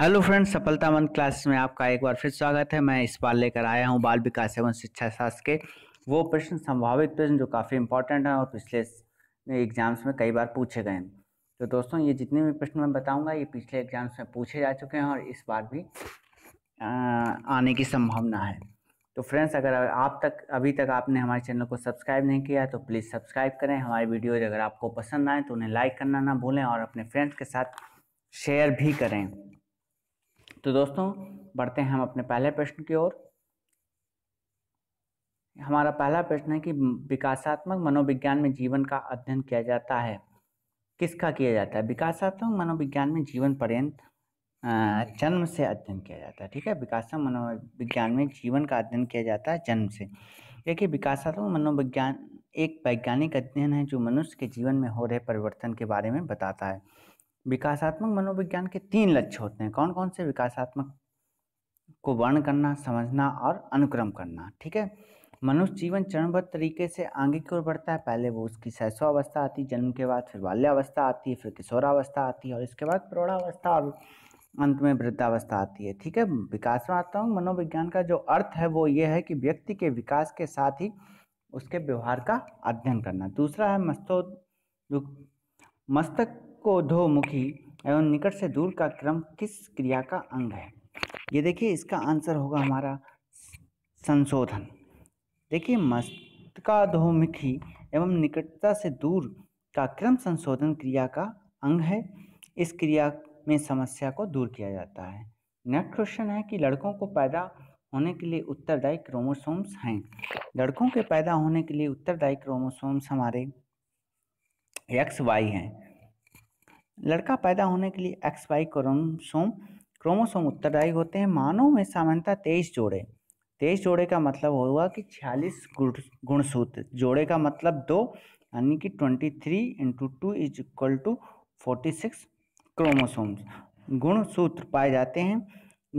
hello friends सफलता मंद class में आपका एक बार फिर स्वागत है मैं इस बार लेकर आया हूं बाल विकास एवं शिक्षा शास्त्र के वो प्रश्न संभावित प्रश्न जो काफ़ी इंपॉर्टेंट हैं और पिछले एग्जाम्स में कई बार पूछे गए हैं तो दोस्तों ये जितने भी प्रश्न मैं बताऊंगा ये पिछले एग्जाम्स में पूछे जा चुके हैं और इस बार भी आ, आने की संभावना है तो फ्रेंड्स अगर आप तक अभी तक आपने हमारे चैनल को सब्सक्राइब नहीं किया तो प्लीज़ सब्सक्राइब करें हमारी वीडियोज़ अगर आपको पसंद आए तो उन्हें लाइक करना ना भूलें और अपने फ्रेंड्स के साथ शेयर भी करें तो दोस्तों बढ़ते हैं हम अपने पहले प्रश्न की ओर हमारा पहला प्रश्न है कि विकासात्मक मनोविज्ञान में जीवन का अध्ययन किया जाता है किसका किया जाता है विकासात्मक मनोविज्ञान में जीवन पर्यंत जन्म से अध्ययन किया जाता है ठीक है विकासात्मक मनोविज्ञान में जीवन का अध्ययन किया जाता है जन्म से देखिए विकासात्मक मनोविज्ञान एक वैज्ञानिक अध्ययन है जो मनुष्य के जीवन में हो रहे परिवर्तन के बारे में बताता है विकासात्मक मनोविज्ञान के तीन लक्ष्य होते हैं कौन कौन से विकासात्मक को वर्ण करना समझना और अनुक्रम करना ठीक है मनुष्य जीवन चरणबद्ध तरीके से आगे की ओर बढ़ता है पहले वो उसकी अवस्था आती है जन्म के बाद फिर बाल्यावस्था आती है फिर किशोरावस्था आती है और इसके बाद प्रौढ़ावस्था और अंत में वृद्धावस्था आती है ठीक है विकासात्मक मनोविज्ञान का जो अर्थ है वो ये है कि व्यक्ति के विकास के साथ ही उसके व्यवहार का अध्ययन करना दूसरा है मस्तो मस्तक को धोमुखी एवं निकट से दूर का क्रम किस क्रिया का अंग है ये देखिए इसका आंसर होगा हमारा संशोधन देखिए मस्तकाधोमुखी एवं निकटता से दूर का क्रम संशोधन क्रिया का अंग है इस क्रिया में समस्या को दूर किया जाता है नेक्स्ट क्वेश्चन है कि लड़कों को पैदा होने के लिए उत्तरदायी क्रोमोसोम्स हैं लड़कों के पैदा होने के लिए उत्तरदायी क्रोमोसोम्स हमारे एक्स वाई हैं लड़का पैदा होने के लिए एक्स वाई क्रोमोसोम क्रोमोसोम उत्तरदायी होते हैं मानव में सामान्यता तेईस जोड़े तेईस जोड़े का मतलब होगा कि छियालीस गुण गुणसूत्र जोड़े का मतलब दो यानी कि twenty three into two is equal to forty six chromosomes गुणसूत्र पाए जाते हैं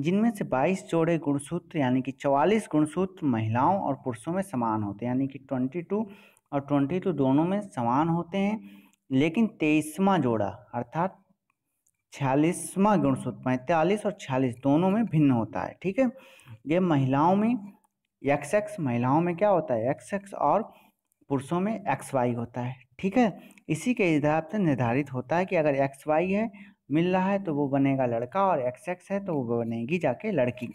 जिनमें से 22 जोड़े गुणसूत्र यानी कि 44 गुणसूत्र महिलाओं और पुरुषों में समान होते हैं यानी कि 22 और 22 दोनों में समान होते हैं लेकिन तेईसवां जोड़ा अर्थात छियालीसवां गुणसूत्र पैंतालीस और छियालीस दोनों में भिन्न होता है ठीक है ये महिलाओं में एक्स एक्स महिलाओं में क्या होता है एक्स एक्स और पुरुषों में एक्स वाई होता है ठीक है इसी के हिसाब से निर्धारित होता है कि अगर एक्स वाई है मिल रहा है तो वो बनेगा लड़का और एक्स एक्स है तो वो बनेगी जाके लड़की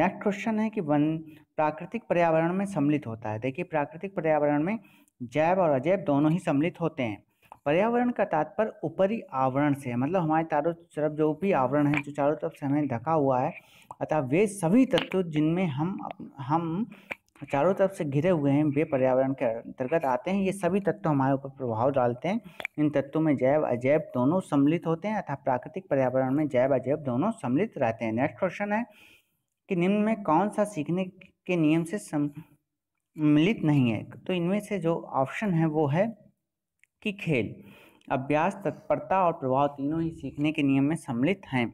नेक्स्ट क्वेश्चन है कि वन प्राकृतिक पर्यावरण में सम्मिलित होता है देखिए प्राकृतिक पर्यावरण में जैव और अजैव दोनों ही सम्मिलित होते हैं पर्यावरण का तात्पर्य ऊपरी आवरण से है मतलब हमारे चारों तरफ जो भी आवरण है जो चारों तरफ से हमें ढका हुआ है अतः वे सभी तत्व जिनमें हम हम चारों तरफ से घिरे हुए हैं वे पर्यावरण के अंतर्गत आते हैं ये सभी तत्व हमारे ऊपर प्रभाव डालते हैं इन तत्वों में जैव अजैव दोनों सम्मिलित होते हैं अथा प्राकृतिक पर्यावरण में जैव अजैव दोनों सम्मिलित रहते हैं नेक्स्ट क्वेश्चन है कि निम्न में कौन सा सीखने के नियम से सम्मिलित नहीं है तो इनमें से जो ऑप्शन है वो है कि खेल अभ्यास तत्परता और प्रभाव तीनों ही सीखने के नियम में सम्मिलित हैं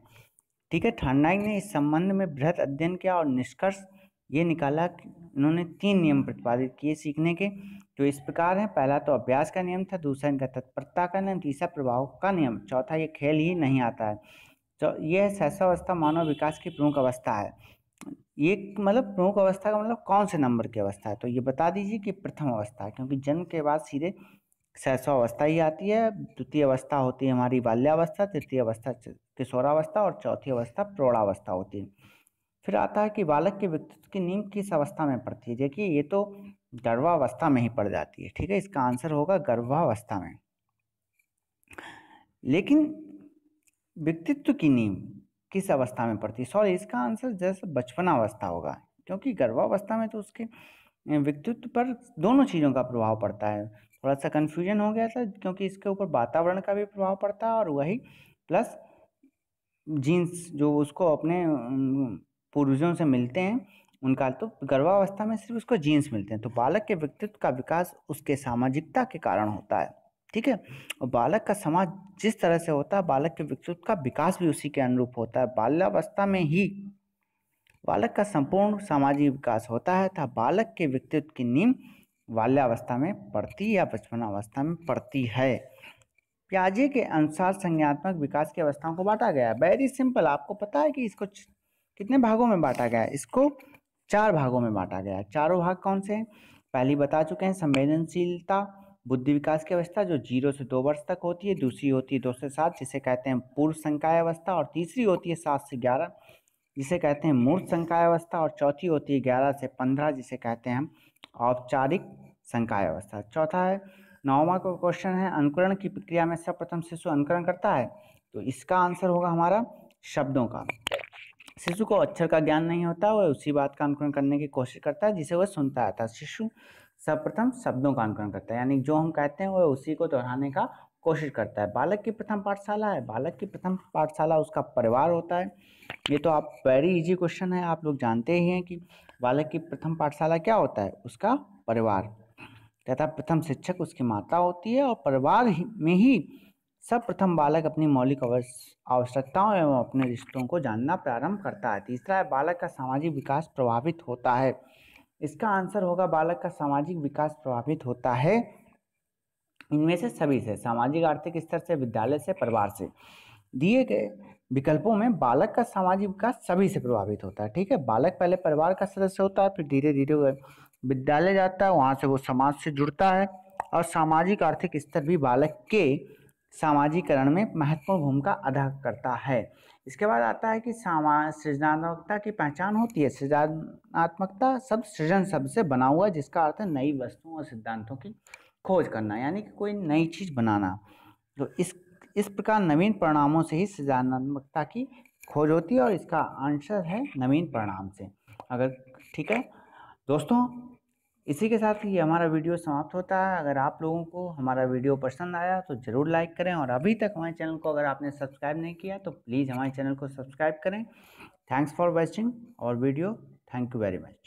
ठीक है ठंडाई ने इस संबंध में बृहद अध्ययन किया और निष्कर्ष ये निकाला कि उन्होंने तीन नियम प्रतिपादित किए सीखने के जो इस प्रकार हैं पहला तो अभ्यास का नियम था दूसरा इनका तत्परता का नियम तीसरा प्रभाव का नियम चौथा ये खेल ही नहीं आता है तो यह सहसावस्था मानव विकास की प्रमुख अवस्था है ये मतलब प्रमुख अवस्था का मतलब कौन से नंबर की अवस्था है तो ये बता दीजिए कि प्रथम अवस्था है क्योंकि जन्म के बाद सीधे शैशव अवस्था ही आती है द्वितीय अवस्था होती है हमारी बाल्यावस्था तृतीय अवस्था किशोरावस्था और चौथी अवस्था प्रौढ़ावस्था होती है फिर आता है कि बालक के व्यक्तित्व की नींव किस अवस्था में पड़ती है देखिए ये तो गर्भावस्था में ही पड़ जाती है ठीक है इसका आंसर होगा गर्भावस्था में लेकिन व्यक्तित्व की नींव किस अवस्था में पड़ती है सॉरी इसका आंसर जैसे बचपनावस्था होगा क्योंकि गर्भावस्था में तो उसके व्यक्तित्व पर दोनों चीज़ों का प्रभाव पड़ता है थोड़ा सा कन्फ्यूजन हो गया था क्योंकि इसके ऊपर वातावरण का भी प्रभाव पड़ता है और वही प्लस जीन्स जो उसको अपने पूर्वजों से मिलते हैं उनका तो गर्भावस्था में सिर्फ उसको जीन्स मिलते हैं तो बालक के व्यक्तित्व का विकास उसके सामाजिकता के कारण होता है ठीक है और बालक का समाज जिस तरह से होता है बालक के व्यक्तित्व का विकास भी उसी के अनुरूप होता है बाल्यावस्था में ही बालक का संपूर्ण सामाजिक विकास होता है तथा बालक के व्यक्तित्व की नींव बाल्यावस्था में पड़ती या बचपन अवस्था में पड़ती है प्याजे के अनुसार संज्ञात्मक विकास की अवस्थाओं को बांटा गया है वेरी सिंपल आपको पता है कि इसको कितने भागों में बांटा गया है इसको चार भागों में बांटा गया है चारों भाग कौन से हैं पहली बता चुके हैं संवेदनशीलता बुद्धि विकास की अवस्था जो जीरो से दो वर्ष तक होती है दूसरी होती है दो से सात जिसे कहते हैं पूर्व संकाय अवस्था और तीसरी होती है सात से ग्यारह जिसे कहते हैं मूर्त संकाय अवस्था और चौथी होती है ग्यारह से पंद्रह जिसे कहते हैं हम औपचारिक संकाय अवस्था चौथा है नौवा का क्वेश्चन है अंकुरण की प्रक्रिया में सर्वप्रथम शिशु अंकुरण करता है तो इसका आंसर होगा हमारा शब्दों का शिशु को अक्षर का ज्ञान नहीं होता वह उसी बात का अनुकरण करने की कोशिश करता है जिसे वह सुनता आता शिशु सर्वप्रथम शब्दों का अनुकरण करता है यानी जो हम कहते हैं वह उसी को दोहराने का कोशिश करता है बालक की प्रथम पाठशाला है बालक की प्रथम पाठशाला उसका परिवार होता है ये तो आप वेरी इजी क्वेश्चन है आप लोग जानते ही हैं कि बालक की प्रथम पाठशाला क्या होता है उसका परिवार तथा प्रथम शिक्षक उसकी माता होती है और परिवार में ही सब प्रथम बालक अपनी मौलिक आवश्यकताओं एवं अपने रिश्तों को जानना प्रारंभ करता है तीसरा है बालक का सामाजिक विकास प्रभावित होता है इसका आंसर होगा बालक का सामाजिक विकास प्रभावित होता है इनमें से सभी से सामाजिक आर्थिक स्तर से विद्यालय से परिवार से दिए गए विकल्पों में बालक का सामाजिक विकास सभी से प्रभावित होता है ठीक है बालक पहले परिवार का सदस्य होता है फिर धीरे धीरे वह विद्यालय जाता है वहाँ से वो समाज से जुड़ता है और सामाजिक आर्थिक स्तर भी बालक के सामाजिकरण में महत्वपूर्ण भूमिका अदा करता है इसके बाद आता है कि सामा सृजनात्मकता की पहचान होती है सृजनात्मकता शब्द सृजन शब्द से बना हुआ जिसका अर्थ है नई वस्तुओं और सिद्धांतों की खोज करना यानी कि कोई नई चीज़ बनाना तो इस इस प्रकार नवीन परिणामों से ही सृजनात्मकता की खोज होती है और इसका आंसर है नवीन परिणाम से अगर ठीक है दोस्तों इसी के साथ ही हमारा वीडियो समाप्त होता है अगर आप लोगों को हमारा वीडियो पसंद आया तो ज़रूर लाइक करें और अभी तक हमारे चैनल को अगर आपने सब्सक्राइब नहीं किया तो प्लीज़ हमारे चैनल को सब्सक्राइब करें थैंक्स फॉर वॉचिंग और video thank you very much